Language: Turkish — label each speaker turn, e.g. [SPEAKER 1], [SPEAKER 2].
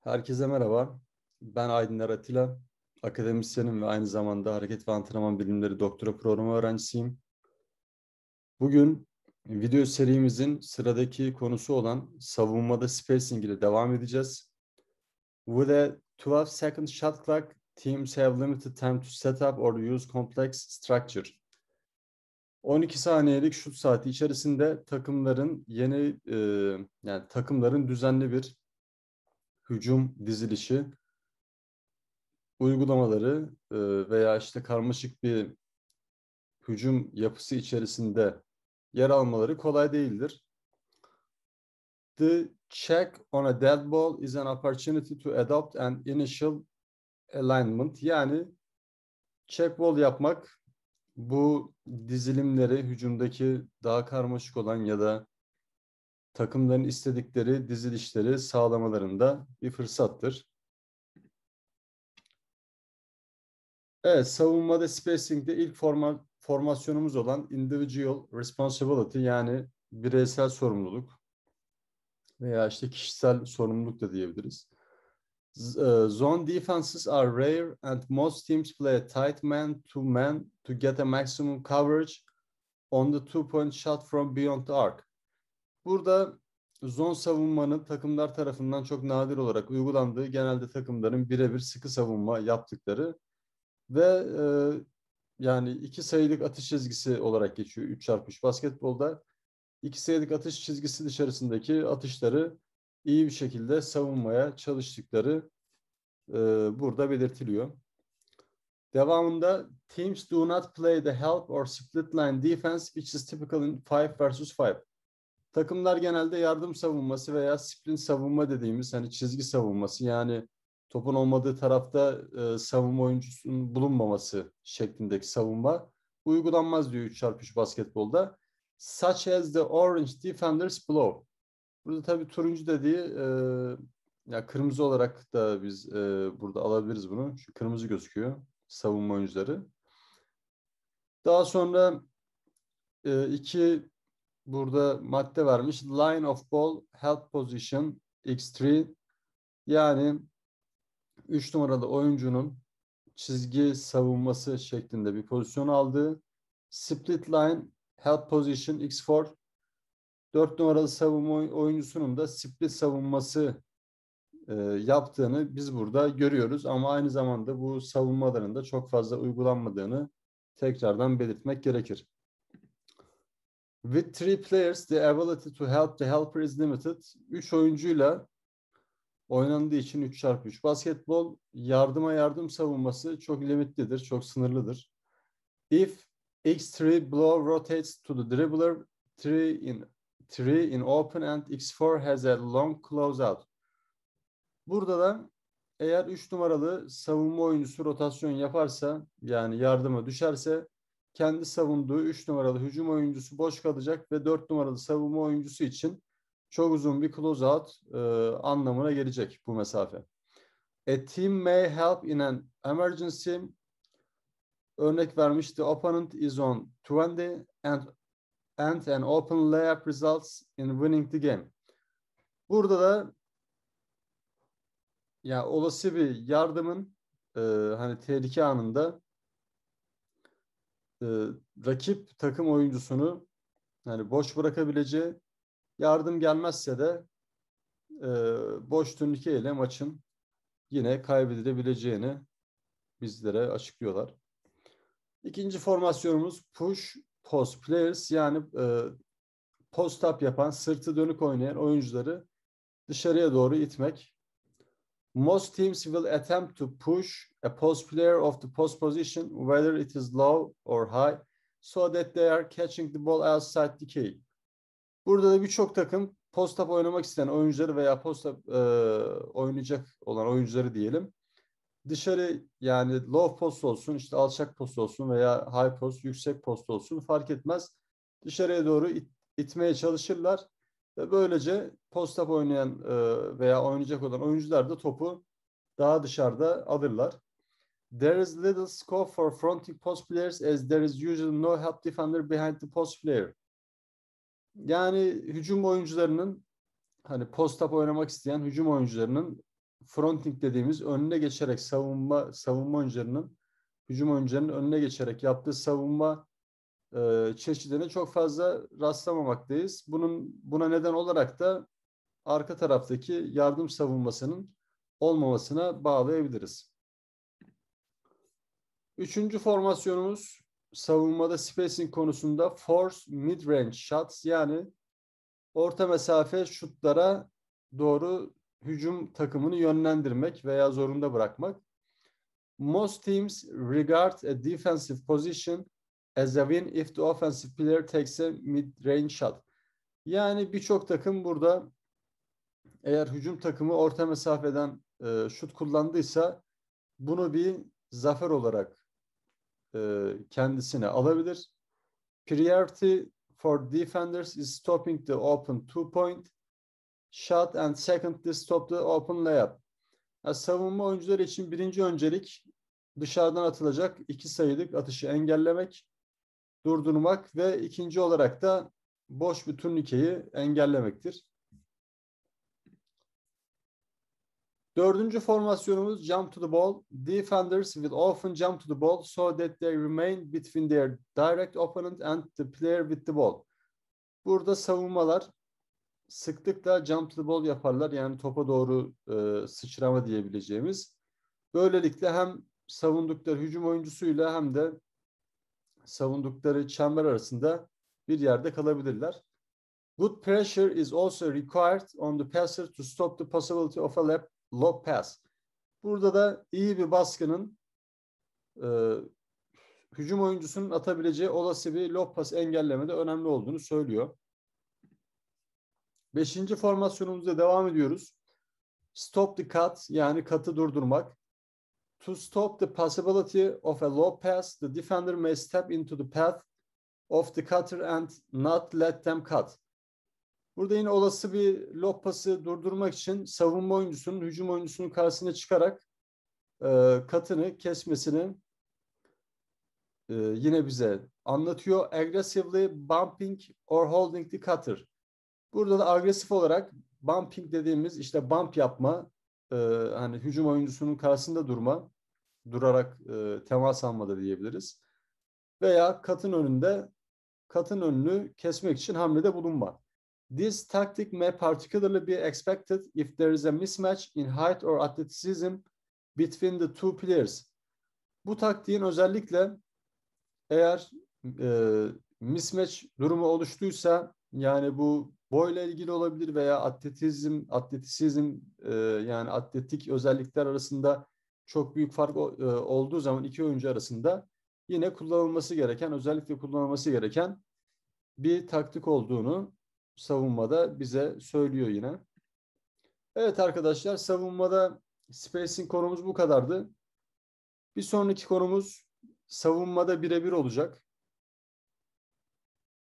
[SPEAKER 1] Herkese merhaba. Ben Aydınlar Atilla. Akademisyenim ve aynı zamanda Hareket ve Antrenman Bilimleri Doktora Programı öğrencisiyim. Bugün video serimizin sıradaki konusu olan savunmada spacing ile devam edeceğiz. With a 12 second shot clock, teams have limited time to set up or use complex structure. 12 saniyelik şut saati içerisinde takımların yeni e, yani takımların düzenli bir hücum dizilişi, uygulamaları e, veya işte karmaşık bir hücum yapısı içerisinde yer almaları kolay değildir. The check on a dead ball is an opportunity to adopt an initial alignment. Yani check ball yapmak bu dizilimleri hücumdaki daha karmaşık olan ya da takımların istedikleri dizilişleri sağlamalarında bir fırsattır. Evet, savunmada spacing'de ilk forma, formasyonumuz olan individual responsibility yani bireysel sorumluluk veya işte kişisel sorumluluk da diyebiliriz. E, zone defenses are rare and most teams play a tight man to man to get a maximum coverage on the two point shot from beyond the arc. Burada zon savunmanın takımlar tarafından çok nadir olarak uygulandığı genelde takımların birebir sıkı savunma yaptıkları ve e, yani iki sayılık atış çizgisi olarak geçiyor 3 çarpış basketbolda. iki sayılık atış çizgisi dışarısındaki atışları iyi bir şekilde savunmaya çalıştıkları e, burada belirtiliyor. Devamında teams do not play the help or split line defense which is typical in 5 versus 5. Takımlar genelde yardım savunması veya sprint savunma dediğimiz hani çizgi savunması yani topun olmadığı tarafta e, savunma oyuncusunun bulunmaması şeklindeki savunma uygulanmaz diyor 3x3 basketbolda. Such as the orange defenders blow. Burada tabii turuncu dediği e, ya kırmızı olarak da biz e, burada alabiliriz bunu. Şu kırmızı gözüküyor savunma oyuncuları. Daha sonra e, iki burada madde vermiş. Line of ball, help position, x3. Yani 3 numaralı oyuncunun çizgi savunması şeklinde bir pozisyon aldığı split line help position x4 4 numaralı savunma oyuncusunun da split savunması e, yaptığını biz burada görüyoruz ama aynı zamanda bu savunmaların da çok fazla uygulanmadığını tekrardan belirtmek gerekir. With three players, the ability to help the helper is limited. Üç oyuncuyla oynandığı için 3 çarpı 3. Basketbol yardıma yardım savunması çok limitlidir, çok sınırlıdır. If x3 blow rotates to the dribbler, 3 in 3 in open and x4 has a long closeout. Burada da eğer 3 numaralı savunma oyuncusu rotasyon yaparsa yani yardıma düşerse kendi savunduğu 3 numaralı hücum oyuncusu boş kalacak ve 4 numaralı savunma oyuncusu için çok uzun bir closeout e, anlamına gelecek bu mesafe. A team may help in an emergency örnek vermişti. Opponent is on 20 and and an open layup results in winning the game. Burada da ya olası bir yardımın e, hani tehlike anında e, rakip takım oyuncusunu yani boş bırakabileceği yardım gelmezse de e, boş turnike ile maçın yine kaybedilebileceğini bizlere açıklıyorlar. İkinci formasyonumuz push post players yani e, post up yapan sırtı dönük oynayan oyuncuları dışarıya doğru itmek most teams will attempt to push a post player of the post position, whether it is low or high, so that they are catching the ball outside the key. Burada da birçok takım post up oynamak isteyen oyuncuları veya post up e, oynayacak olan oyuncuları diyelim. Dışarı yani low post olsun, işte alçak post olsun veya high post, yüksek post olsun fark etmez. Dışarıya doğru it, itmeye çalışırlar ve böylece post oynayan e, veya oynayacak olan oyuncular da topu daha dışarıda alırlar. There is little scope for fronting post players as there is usually no help defender behind the post player. Yani hücum oyuncularının hani post oynamak isteyen hücum oyuncularının fronting dediğimiz önüne geçerek savunma savunma oyuncularının hücum oyuncularının önüne geçerek yaptığı savunma e, çeşidine çok fazla rastlamamaktayız. Bunun buna neden olarak da arka taraftaki yardım savunmasının olmamasına bağlayabiliriz. Üçüncü formasyonumuz savunmada spacing konusunda force mid-range shots yani orta mesafe şutlara doğru hücum takımını yönlendirmek veya zorunda bırakmak. Most teams regard a defensive position as a win if the offensive player takes a mid-range shot. Yani birçok takım burada eğer hücum takımı orta mesafeden e, şut kullandıysa bunu bir zafer olarak e, kendisine alabilir. Priority for defenders is stopping the open two point shot and secondly stop the open layup. Yani savunma oyuncuları için birinci öncelik dışarıdan atılacak iki sayılık atışı engellemek durdurmak ve ikinci olarak da boş bir turnikeyi engellemektir. Dördüncü formasyonumuz jump to the ball. Defenders will often jump to the ball so that they remain between their direct opponent and the player with the ball. Burada savunmalar sıklıkla jump to the ball yaparlar. Yani topa doğru e, sıçrama diyebileceğimiz. Böylelikle hem savundukları hücum oyuncusuyla hem de savundukları çember arasında bir yerde kalabilirler. Good pressure is also required on the passer to stop the possibility of a lap, low pass. Burada da iyi bir baskının e, hücum oyuncusunun atabileceği olası bir low pass engellemede önemli olduğunu söylüyor. Beşinci formasyonumuzda devam ediyoruz. Stop the cut yani katı durdurmak. To stop the possibility of a low pass, the defender may step into the path of the cutter and not let them cut. Burada yine olası bir lob pası durdurmak için savunma oyuncusunun hücum oyuncusunun karşısına çıkarak e, katını kesmesini e, yine bize anlatıyor. Aggressively bumping or holding the cutter. Burada da agresif olarak bumping dediğimiz işte bump yapma, e, hani hücum oyuncusunun karşısında durma, durarak e, temas almada diyebiliriz. Veya katın önünde katın önünü kesmek için hamlede bulunma. This tactic may particularly be expected if there is a mismatch in height or athleticism between the two players. Bu taktiğin özellikle eğer e, mismatch durumu oluştuysa yani bu boyla ilgili olabilir veya atletizm, atletizm e, yani atletik özellikler arasında çok büyük fark e, olduğu zaman iki oyuncu arasında yine kullanılması gereken, özellikle kullanılması gereken bir taktik olduğunu savunmada bize söylüyor yine. Evet arkadaşlar savunmada spacing konumuz bu kadardı. Bir sonraki konumuz savunmada birebir olacak.